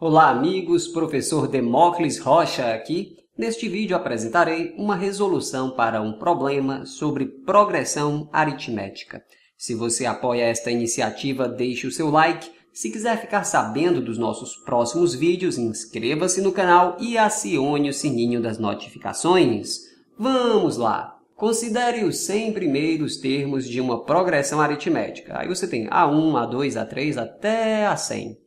Olá amigos, professor Demócles Rocha aqui. Neste vídeo apresentarei uma resolução para um problema sobre progressão aritmética. Se você apoia esta iniciativa, deixe o seu like. Se quiser ficar sabendo dos nossos próximos vídeos, inscreva-se no canal e acione o sininho das notificações. Vamos lá! Considere os 100 primeiros termos de uma progressão aritmética. Aí você tem A1, A2, A3 até A100.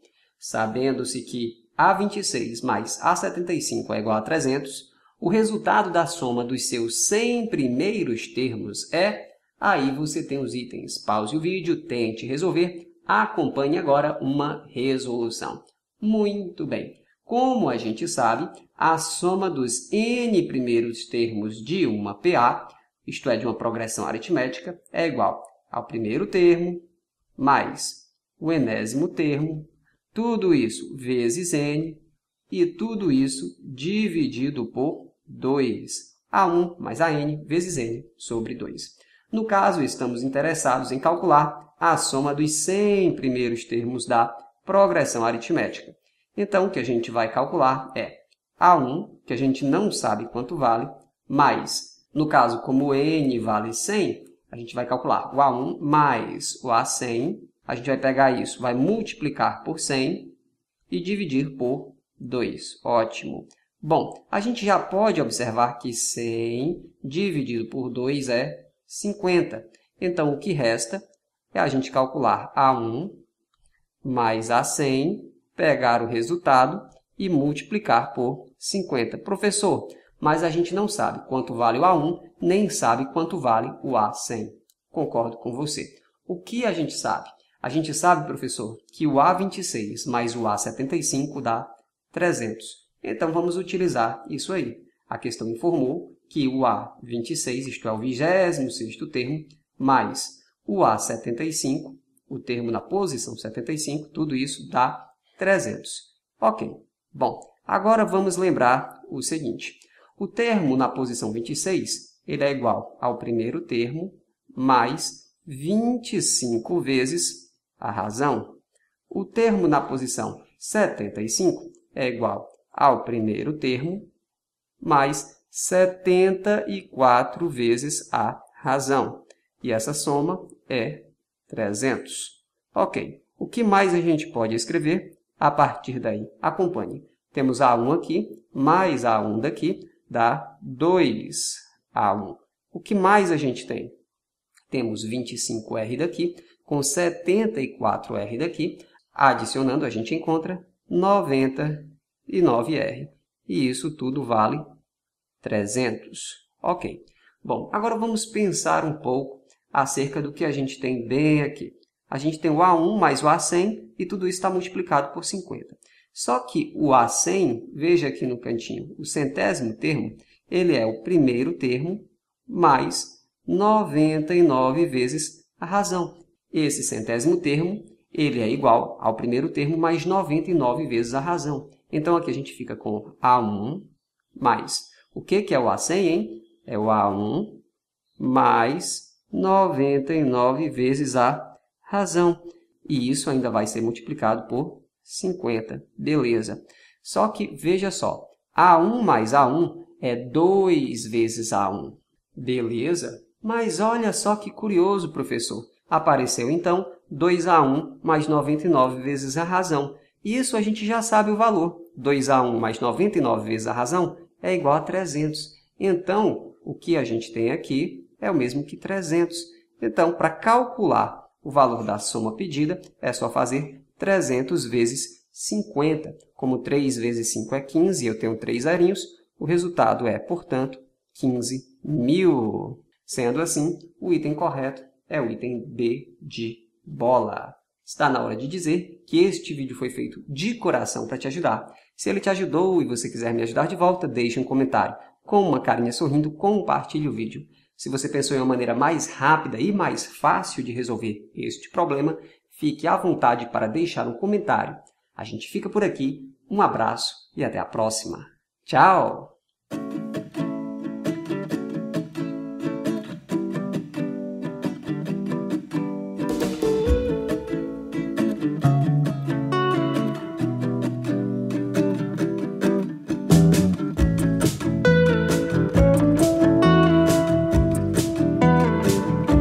Sabendo-se que A26 mais A75 é igual a 300, o resultado da soma dos seus 100 primeiros termos é... Aí você tem os itens. Pause o vídeo, tente resolver. Acompanhe agora uma resolução. Muito bem. Como a gente sabe, a soma dos n primeiros termos de uma PA, isto é, de uma progressão aritmética, é igual ao primeiro termo mais o enésimo termo tudo isso vezes n e tudo isso dividido por 2, a1 mais a n vezes n sobre 2. No caso, estamos interessados em calcular a soma dos 100 primeiros termos da progressão aritmética. Então, o que a gente vai calcular é a1, que a gente não sabe quanto vale, mais, no caso, como n vale 100, a gente vai calcular o a1 mais o a100 a gente vai pegar isso, vai multiplicar por 100 e dividir por 2. Ótimo. Bom, a gente já pode observar que 100 dividido por 2 é 50. Então, o que resta é a gente calcular A1 mais A100, pegar o resultado e multiplicar por 50. Professor, mas a gente não sabe quanto vale o A1, nem sabe quanto vale o A100. Concordo com você. O que a gente sabe? A gente sabe, professor, que o A26 mais o A75 dá 300. Então, vamos utilizar isso aí. A questão informou que o A26, isto é, o 26 termo, mais o A75, o termo na posição 75, tudo isso dá 300. Ok. Bom, agora vamos lembrar o seguinte. O termo na posição 26 ele é igual ao primeiro termo mais 25 vezes a razão, o termo na posição 75 é igual ao primeiro termo mais 74 vezes a razão. E essa soma é 300. Ok. O que mais a gente pode escrever a partir daí? Acompanhe. Temos A1 aqui, mais A1 daqui, dá 2A1. O que mais a gente tem? temos 25R daqui com 74R daqui, adicionando a gente encontra 99R. E isso tudo vale 300. Ok. Bom, agora vamos pensar um pouco acerca do que a gente tem bem aqui. A gente tem o A1 mais o A100 e tudo isso está multiplicado por 50. Só que o A100, veja aqui no cantinho, o centésimo termo, ele é o primeiro termo mais 99 vezes a razão. Esse centésimo termo, ele é igual ao primeiro termo mais 99 vezes a razão. Então, aqui a gente fica com A1 mais... O que, que é o A100, hein? É o A1 mais 99 vezes a razão. E isso ainda vai ser multiplicado por 50. Beleza. Só que, veja só, A1 mais A1 é 2 vezes A1. Beleza? Mas olha só que curioso, professor. Apareceu então 2 a 1 mais 99 vezes a razão. E isso a gente já sabe o valor. 2 a 1 mais 99 vezes a razão é igual a 300. Então, o que a gente tem aqui é o mesmo que 300. Então, para calcular o valor da soma pedida, é só fazer 300 vezes 50. Como 3 vezes 5 é 15 eu tenho 3 zerinhos, o resultado é, portanto, 15 mil. Sendo assim, o item correto é o item B de bola. Está na hora de dizer que este vídeo foi feito de coração para te ajudar. Se ele te ajudou e você quiser me ajudar de volta, deixe um comentário. Com uma carinha sorrindo, compartilhe o vídeo. Se você pensou em uma maneira mais rápida e mais fácil de resolver este problema, fique à vontade para deixar um comentário. A gente fica por aqui, um abraço e até a próxima. Tchau!